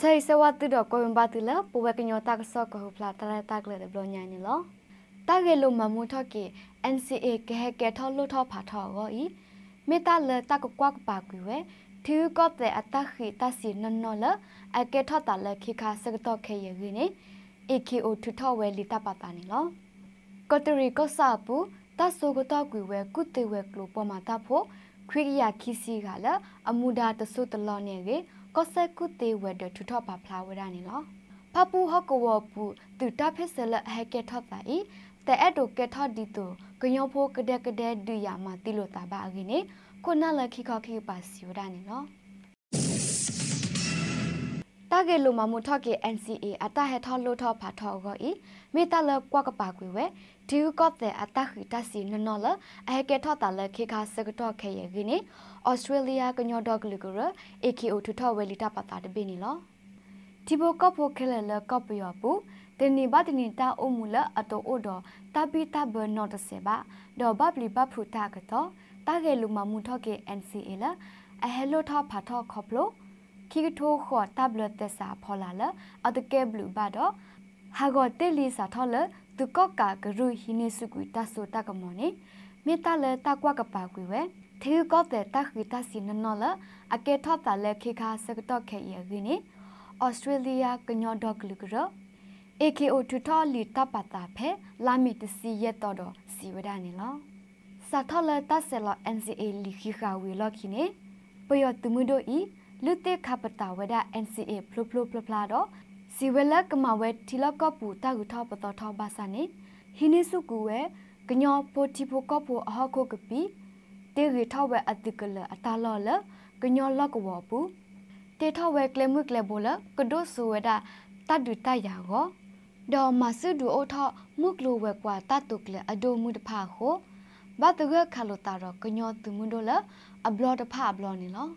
sai se wa tu do ko yum ba tu la po wa kinyo ta ka so ko hu phla ta ta ka le blo nya ni lo ta ge lo ma mu tho ki NCA ke he ke tho lo tho pha tho go i me ta le ta ko kwa ka pa ku we thu ko te atakhi ta si non no la a ke tho ta le khi kha sa to khe ye gi ni AKO thu tho we li ta pa ta ni lo ko te ri ko sa pu ta so ko ta ku we ku te we klo po ma ta pho ခရိယာခီစီကလအမူဒာတဆုတလောနေကေကောဆကုတေဝဒထုထပါဖလာဝရနေလောဖပူဟကဝပူတူတဖစ်ဆလဟက်ကက်ထပါဤတဲ့အဲ့တိုကက်ထဒီတူကညောဖိုးကဒက်ကဒက်ဒူယာမတိလို့တာပါအကင်းနေခုနလခိခခိပါစီဝရနေလောတာဂေလိုမမှုထော့ကေ NCA အတဟဲထော့လို့ထော့ဖာထော့ကိုဤမိတလကွက်ကပါကွေဝဲဒီကော့တဲ့အတခိတစီနနော်လအဟဲကေထော့တာလခေခါစကတော့ခေရဂိနေဩစတြေးလျကညော့ဒေါဂလူကရ AKO ထထော့ဝဲလီတာပတာတပိနေလောဒီဘောကော့ဖိုခဲလလကော့ပယောပူတနေဘတနေတာအုံမူလအတောအိုတော်တပိတဘနော့တဆေဘာဒေါ်ဘပလီပဖူတာကတော့တာဂေလိုမမှုထော့ကေ NCA လအဟဲလို့ထော့ဖာထော့ခေါပလို့ခီထိုးခေါ်တပ်လက်သက်စာဖော်လာလအတကဲဘလူဘတော့ဟာဂော်တဲလီစာထော်လသူကော့ကာဂရုဟီနေစုကွီတဆူတကမော်နေမေတလတကွကပါကွေဝဲသေကော့တဲ့တခိတစီနနော်လအကဲထော့တာလက်ခိခါစကတော့ခဲရရင်းနေဩစတြေးလျကညော့ဒေါကလူကရ AKO ထူထော်လီတပတာဖဲလာမီတစီရက်တော်တော်စီဝဒနေလောစာထော်လတဆဲလ NCA လီခိခါဝီလော့ခိနေပယောတူမှုတို့ဤလူတေခပတာဝဒ NCA ဖလုဖလုဖလဖလာတော့စီဝလကမဝဲထီလကပူတာကူထောပတော်ထောဘာစနိဟိနိစုကူဝဲကညောပိုတီဖိုကပူအဟခုကပီတေရီထောဝဲအတိကလအတာလောလကညောလကဝပူတေထောဝဲကလမှုကလဘောလကဒိုဆူဝဲတာတတ်ဒူတရာကိုဒေါ်မဆုဒူအိုထောမုကလိုဝဲကွာတတ်တုကလအဒိုမှုတဖာကိုဘတ်တရခါလိုတာတော့ကညောသူမှုတို့လအဘလော့တဖာဘလော့နေလော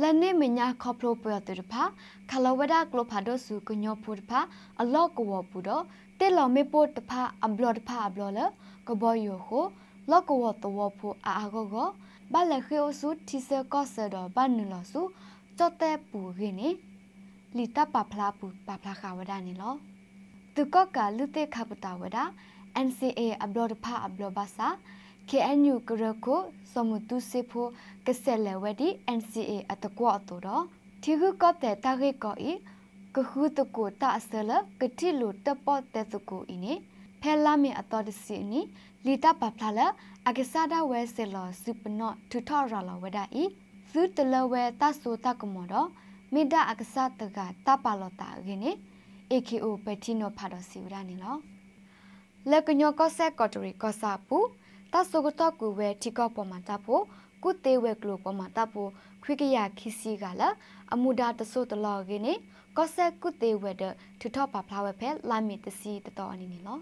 လနေမညာခေါပလိုပရတဖာခလဝဒကလဖာဒစုကညောဖုတဖာ အလော့ကဝပူတော့တေလော်မေပိုတဖာအဘလော့တဖာအဘလော်လကဘောယိုခိုလော့ကဝတဝဖုအာအဂောဂဘလခေအစုတီဆကောဆဒဘနလစုကြော့တဲ့ပူခင်းနေလီတပဖလာပူပဖလာခဝဒနေလောသူကကလူတေခပတာဝဒ NCA အဘလော့တဖာအဘလော့ဘာစာ KNU ကရကိုစမတုစေဖို့ကဆက်လက်ဝဒီ NCA အတကွအတော်တော့ဒီခုကတဲ့တာခေကောဤကခုတကိုတအစလကတိလူတပတ်တဲ့တကိုဤနေဖဲလာမင်အတော်တစီနီလီတာပပလာလအကဆာဒဝဲဆလစူပနော့ထူထော်ရလဝဒဤဇူတလဝဲတဆူတကမောတော့မိဒအကဆာတကတပါလတာခင်းနေ AKO ပက်တီနိုဖာတော့စီဝဒနေလောလကညောကောဆက်ကတော်ရီကောဆာပူတာဆိုကတော့ကူဝဲထိကောပေါ်မှာတဖို့ကုသေးဝဲကလိုပေါ်မှာတဖို့ခွိကရခီစီကလာအမှုဒါတဆိုတလောကင်းနေကောဆက်ကုသေးဝဲတထထပါဖလာဝဲဖဲလာမီတစီတတော်အနေနေလော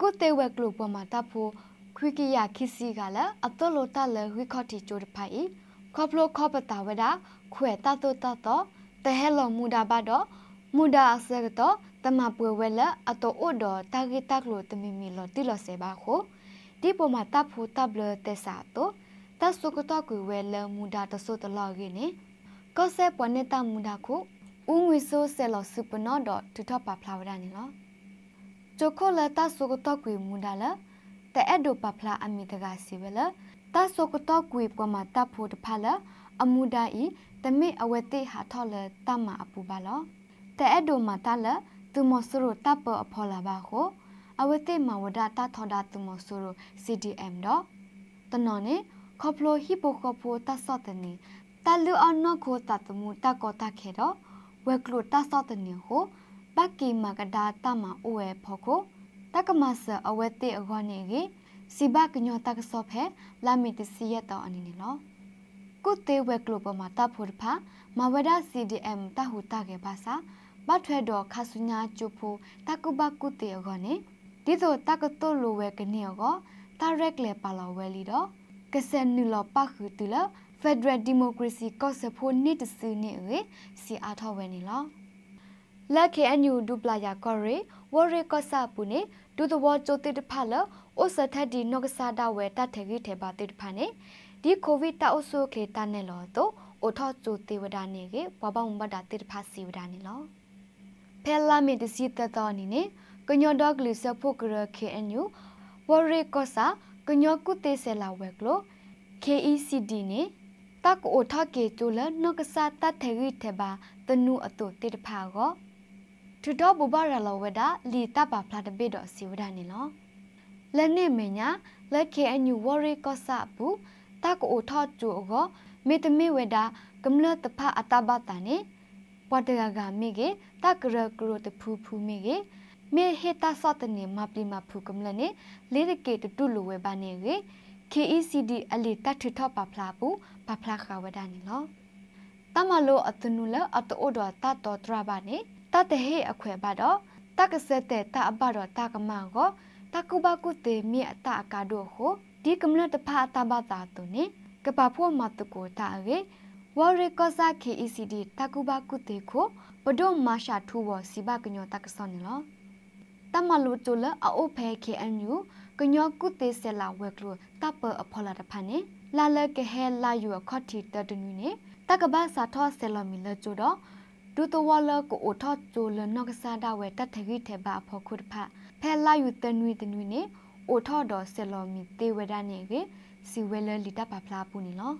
ကုသေးဝဲကလိုပေါ်မှာတဖို့ခွိကရခီစီကလာအတလိုတလဝိခေါတီကျိုးတဖိုင်ခေါပလိုခေါပတာဝဲတာခွဲတတတတတဟဲလောမူဒါဘတော့မူဒါအဆက်တော့တမပွေဝဲလက်အတော်အော့တော်တာဂီတက်လို့တမီမီလို့တိလို့စေပါခို့ဒီပေါ်မှာတပ်ဖို့တပ်လတက်စာတော့တဆုကတော့ကွေဝဲလမူဒါတဆုတလောက်ကြီးနေကောဆက်ပွန်နေတာမူဒါခုဦးငွေဆိုးဆဲလစပနော်ဒတူထပါဖလာဝဒနီလောဂျိုခိုလတဆုကတော့ကွေမူဒါလတဲ့အဒိုပဖလာအမီတကစီဝဲလတဆုကတော့ကွေပေါ်မှာတပ်ဖို့တဖလာအမူဒါဤတမိအဝတိဟာထော်လတမအပူပါလောတဲ့အဒိုမှာတလသူမဆူရတပ်ပအဖော်လာပါခို့အဝတိမဝဒတာထောဒတုမဆိုရ CDM တော့တနော်နေခေါပလိုဟီပိုခေါပိုတဆော့တနီတလူအောင်နော့ခိုတတမှုတကောတခဲတော့ဝက်ကလိုတဆော့တနီဟိုဘက်ကီမကဒါတမအိုဝဲဖောကိုတကမဆအဝတိအခေါနေကြီးစီဘကညောတကဆော့ဖဲလာမီတစီရတော့အနီနေလောကုသေးဝက်ကလိုပမာတဖို့ဖာမဝဒ CDM တဟူတကေပါစာဘတ်ထွဲတော့ခါဆုညာချူဖူတကုဘကုတေအခေါနေဒီဆိုတကတုလိုဝဲကနေရောတရက်လေပါလောဝဲလီတော့ကစန်နူလောပခုတူလဖက်ဒရယ်ဒီမိုကရေစီကော့ဆဖိုနစ်တဆူနေဝေစီအားထောက်ဝဲနေလောလက်ခေအန်ယူဒူပလာယာကော်ရီဝရီကော့ဆာပူနေဒူသဝချိုတိတဖလအိုစထက်ဒီနော့ကဆာဒဝဲတတ်ထေကြီးထေပါတိတဖနေဒီကိုဗစ်တာအိုဆိုခေတနဲ့လောတော့အိုထော့ချိုတိဝဒနေကေဘဘုံဘဒတိတဖစီဝဒနေလောဖဲလာမီတစီတတော်နေနေကညောဒေါဂလူဆဖုကရ KNU ဝရေကောစာကညောကုတေဆလာဝက်ကလို KECD နေတကောထကေတူလနုကစာတထေရီထေပါတနုအတုတေတဖာကောထဒဘဘရလဝဒလီတပါဖလာတပိတော့စီဝဒနေလောလက်နေမညာလက် KNU ဝရေကောစာဘူးတကောထကျူကောမေတမေဝဒကမလတဖအတဘတာနေပဒရဂမေကေတကရကရတဖူဖူမေကေမေဟေတာစောတနေမပလီမဖူကမလနေလေရကေတတူလိုဝဲပါနေရေ KECD အလီတတ်ထထပါဖလာပူပါဖလာခဝဒနီလောတမလိုအတနုလအတိုဒတာတော်တရပါနေတတဟေအခွဲပါတော့တကဆက်တဲ့တအပတော်တကမန်ကိုတကုဘကုတေမြအတအကာတို့ဟိုဒီကမလတဖာတဘတာသူနေကပဖို့မတကိုတာရေဝရကောစာ KECD တကုဘကုတေကိုပဒုံမာရှာထူဘောစီဘကညောတကဆောနီလောတမလူတုလအအိုဖဲ KNU ကညောကုတေဆလာဝက်ကလတပ်ပအဖော်လာတဖန်နေလာလကဟဲလာယူခေါတီတတနူနေတကဘာစာထောဆလမီလကျတော့ဒူတဝလကိုအထောကျလနောက်ကစားဒဝဲတတ်ထခိထေဘာဖော်ခုတဖဖဲလာယူတနူတနူနေအထောတော်ဆလမီတေဝဒနေကစီဝဲလလီတပဖလာပူနေလော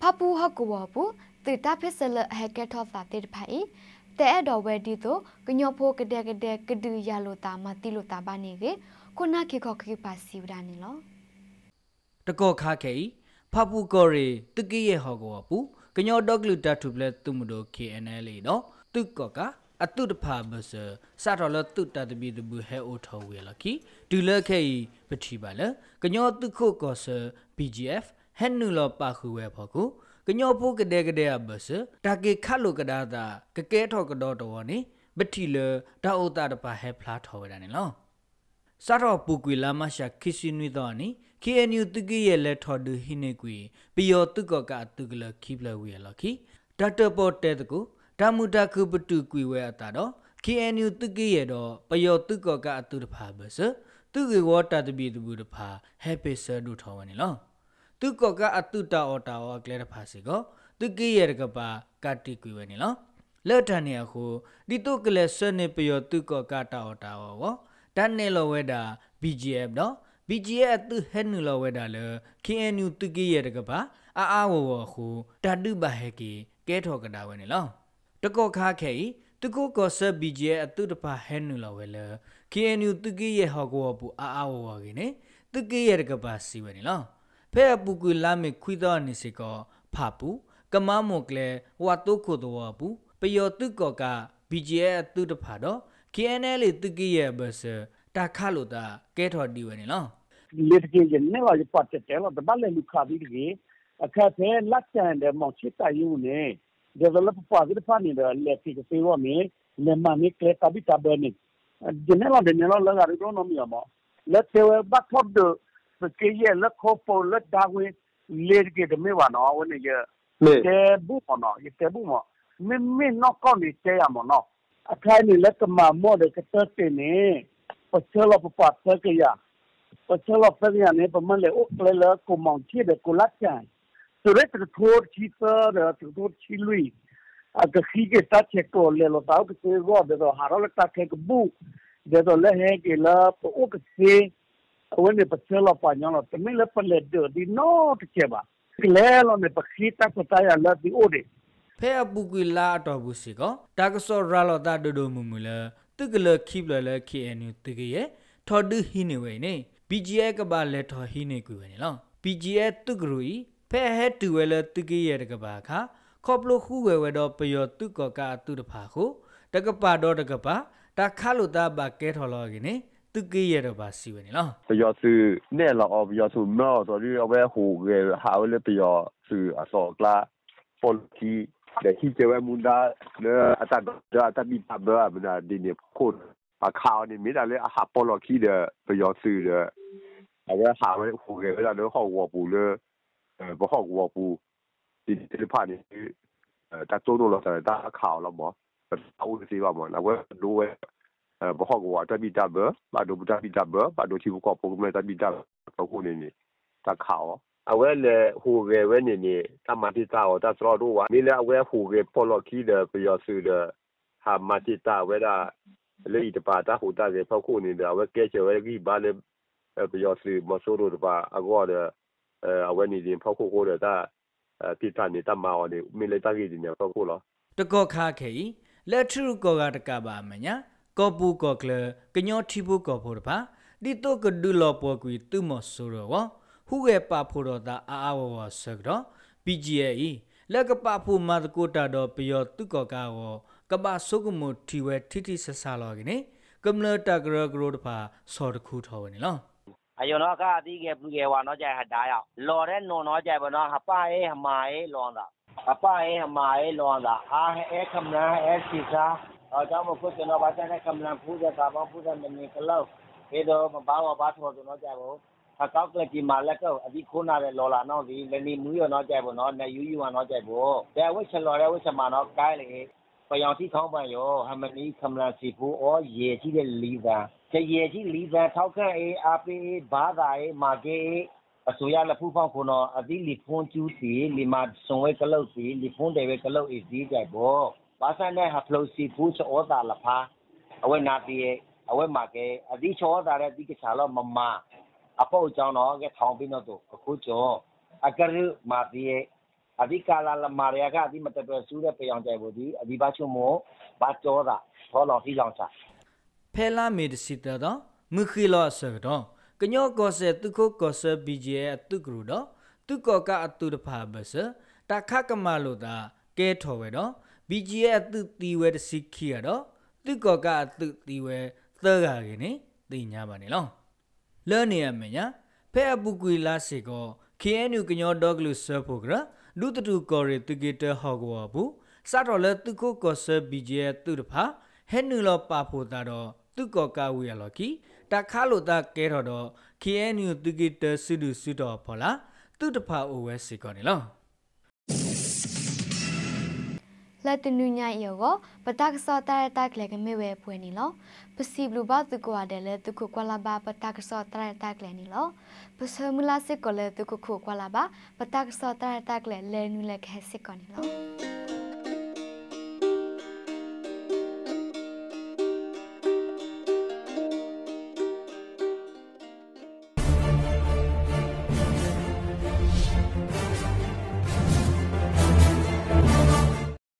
ဖပူဟကောပူတေတာဖစ်ဆလဟဲကက်ထောဖာတေတဖိုင်တဲ့အဲ့တော်ဝဲဒီတို့ကညော့ဖို့ကတဲ့ကတဲ့ကဒူရလိုတာမတိလိုတာပါနေကေခုနခေခော့ခေပါစီဝဒနေလောတကောခါခေဖပူကောရီတကိရဲ့ဟောကောပူကညော့ဒေါကလူတာထူပလက်သူမတို့ KNL လေနော်သူကောကအတုတဖာဘဆစတော်လတုတတပိတဘူးဟဲအိုထော်ဝေလကီဒူလခဲပတိပါလကညောတုခုကောဆ BGF ဟဲနူလပါခုဝဲဖို့ကူကညောပုကတဲ့ကတဲ့ဘဆတာကေခတ်လို့ကဒါတာကကဲထော့ကတော်တော်နိပတိလဒါဥတာတပါဟဲဖလားထော်ဝဲတာနိလောစတော့ပူကွေလာမရှာခိစီနီတော်နိ KNU တကိရဲ့လက်ထော်ဒူဟိနေကွေပျော်တုကောကတုကလခိပလဝေလခိဒါတပေါ်တဲတကူဒါမူတာခုပတုကွေဝဲအတာတော့ KNU တကိရဲ့တော့ပျော်တုကောကအတုတဖာဘဆသူကေဝတာတပီတပူတဖာဟဲပေဆာဒူထော်ဝဲနိလောသူကောကအတုတာအော်တာအော်ကလဲတဖာစီကောသူကိရကပါကတိကွေဝနေလောလော်တန်နေအခုဒီတုကလဲဆွနေပျော်သူကောကတာအော်တာအော်ဝတန်နေလောဝဲတာ BGF နော် BGF အတုဟဲနူလောဝဲတာလဲ KNU သူကိရကပါအာအာဝဝခုတတုပါဟဲကီကဲထော်ကတာဝဲနေလောတကောခါခဲဤတကောကောဆပ် BGF အတုတဖာဟဲနူလောဝဲလဲ KNU သူကိရဟောကောပူအာအာဝဝကိနေသူကိရကပါစီဝဲနေလောဖဲပူကူလာမီခွီတော်နေစီကော ဖာပူကမမုန်ကလေဝါတုခုတော်ပူပယောတုကောက BGF သူတဖာတော့ KNL တုကိရဲ့ဘဆတာခါလို့တာကဲထော်တီဝဲနေလော litigation နဲ့ပါပတ်တယ်လို့ဘာလဲလူခါပြီးဒီအခက်ဖဲလက်ချန်တဲ့မောင်ချစ်တယူနေ develop ပါဒီဖာနေတယ်လက်ဖြစ်စေဝမင်းလေမနိကလေတပိတဘနေဂျနေလာဒနေလာလာရီတော့နော်မြေမောလက်သေးဘတ်ဖော့ဒ်စကေရလက်ခေါပိုလက်ဒါဝေလေကေဒမေဝနောဝနေရတေဘူမနောရတေဘူမမင်းမင်းနောကောနေတေရမနောအခိုင်နေလက်ကမမောတဲ့ကတ်တဲ့နေပချလပပတ်စကေရပချလပရနေပမလေဥကလေလကိုမောင်ချီတဲ့ကိုလက်ချန်ဆိုရက်ထိုးချီတာတဲ့ထိုးချီလူအကခိကေတတ်ချက်ကိုလေလောတောက်ကေရောတဲ့ဟာရလက်တတ်ချက်ဘူတဲ့တော့လဲဟဲကေလာပုတ်စေ wani patiola panyola tamile paledo di no tikeba klelo ne pakita pataya la di ode phe apukui la to bu si ko takso ralo ta do do mu mu la tukle khip la la khnu tige thodu hi ne we ne bga ka ba le tho hi ne ku we ne lo bga tukrui phe he tu we la tige ye de ka ba kha ခေါပလိုခုဝဲဝဲတော့ပယော တုကောကာတုတဖာခုတကပတော့တကပတခါလူတာပါကဲထော်လောကင်းနေตุกี้เยรบาสิเวนี่ล่ะปยอซือเนี่ยเราเอาปยอซูมอซอรี่เอาไว้โหเกหาไว้เลยปยอซืออสอกลาปอลทีเดี๋ยวที่เจอมุนดาเนออาจารย์อาจารย์มีตับเบอร์มันดีเนี่ยโคตรอาข่าวนี่มีอะไรอาหาปอลทีเดปยอซือเดเอาไว้หาไว้โหเกเวลาเนอหอกวัวปูเลยเออบ่หอกวัวปูที่ที่ผ่านนี่เออตาโตโนเราแต่ตาข่าวเราหมอแต่เอาสิว่าหมอแล้วเว้ยรู้เว้ยဘဟုတ်ကွာတပိတဘဘာဒိုဘတပိတဘဘာဒိုချီဘကောပုံမဲတပိတတော့ခုနေနေတခါောအဝဲလေဟိုဝဲဝဲနေနေတမတိတာောတသရတော့ဝါနေလေအဝဲဟိုဝဲပေါ်လော်ကီးတယ်ပြောဆူတယ်ဟာမတိတာဝဲတာလေဒီပါတာဟိုတာရေဖောက်ခုနေတယ်ဝဲကဲချေဝဲကြီးဘာလေပြောဆူမဆိုးတော့ပါအကောတယ်အဝဲနေနေဖောက်ခုကိုတယ်တာတိတာနေတာမအောင်နေမေလေတာကြီးနေဖောက်ခုလောတကောခါခေလက်ထရုကောကတကပါမညာကောပူကောကလကညောတီဘူကောဖို့တပါဒီတော့ကဒူလောပေါ်ကွီတူမဆိုးရောဟူရဲ့ပါဖို့တော့တာအာအဝဝဆက်တော့ PGAE လက်ကပဖို့မာတကိုတာတော့ပျော်တုကောကောကပဆုကမှုထီဝဲထိထိဆဆလောကနေကမ္လတကရဂရိုတပါစော်တခုထော်ဝင်နော်အယောနောကအတိကေပူကေဝါနောကြဟဒါရောက်လော်တဲ့နုံနောကြဘနောဟပအေဟမာအေလွန်တာအပအေဟမာအေလွန်တာအာဟဲခမနာဟဲစီစာအဲကြောင့်မို့ခုကျွန်တော်ဘာသာနဲ့ကမလန်ဖူးတဲ့ကာဘောဖူးတဲ့မင်းကလောက်ဒီတော့ဘာဝဘာထောကျွန်တော်ကြပါဦးအကောက်ကကြီးမာလက်ကောအဒီခုနာတဲ့လော်လာနော်ဒီလည်းနေမူရနော်ကြိုက်ပေါ့နော်နေယူယူနော်ကြိုက်ပေါ့တဲ့ဝိချလော်တဲ့ဝိချမနော်ကိုင်းလေပယောင်တိခေါင်းပန်ရောဟမနီကမလန်စီဖူအော်ရေကြီးတဲ့လီဗန်ကျရေကြီးလီဗန်ထောက်ခန့်အေးအပေးဘာသာအေးမာကေအစိုးရလက်ဖူးဖောက်ခုနော်အဒီလီဖုန်ကျူးစီလီမာစွန်ဝဲကလုတ်စီလီဖုန်တယ်ဝဲကလုတ်အေးဈေးကြိုက်ပေါ့ဘာဆန်နဲ့ဟဖလိုစီဖူးစောတာလဖာအဝဲနာတီအဝဲမာကဲအဒီချောတာတဲ့ဒီကချာလောမမအပေါ့ကြောင်းတော့ကဲထောင်းပြီးတော့အခုကျော်အကရမာတီအဒီကာလာလမာရကအဒီမတတော်ဆူးတဲ့ပြောင်ကြိုက်ဖို့ဒီအဒီပါချုံမောဘာကျော်တာထောလော်ဒီလောင်ချာဖဲလာမီဒစီတတော့မခီလောဆတော့ကညော့ကောဆဲတုခိုကောဆဲ BGA အတုကရတော့တုကောကအတုတဖာဘဆတခကမလို့တာကဲထော်ပဲတော့ BGA အတုတီဝဲတစီခီရတော့သူကောကအတုတီဝဲသဲကာကင်းနေတင်ညာပါနေလောလဲနေရမညာဖဲအပူကွေလာစေကော KNU ကညောဒေါဂလူဆပ်ဖို့ကရဒုတတူကော်ရီတဂီတာဟောကွာဘူးစတော်လဲသူကိုကော်ဆပ် BGA သူတဖာဟဲနူလောပါဖို့တာတော့သူကောကဝေရလောကီတခါလို့တာကဲတော်တော့ KNU သူဂီတာစုဒုစုတော်ဖော်လားသူတဖာအိုဝဲစေကောနေလောလတ်တနူညိုင်ယောကိုပတကစောတရတကလေကမေဝဲပွေနီလော ပစီဘလူဘသူကွာတယ်လေသူခုကွာလာပါပတကစောတရတကလေနီလောပစမူလာစစ်ကိုလေသူခုခုကွာလာပါပတကစောတရတကလေလေနူလေခဲစစ်ကောနီလော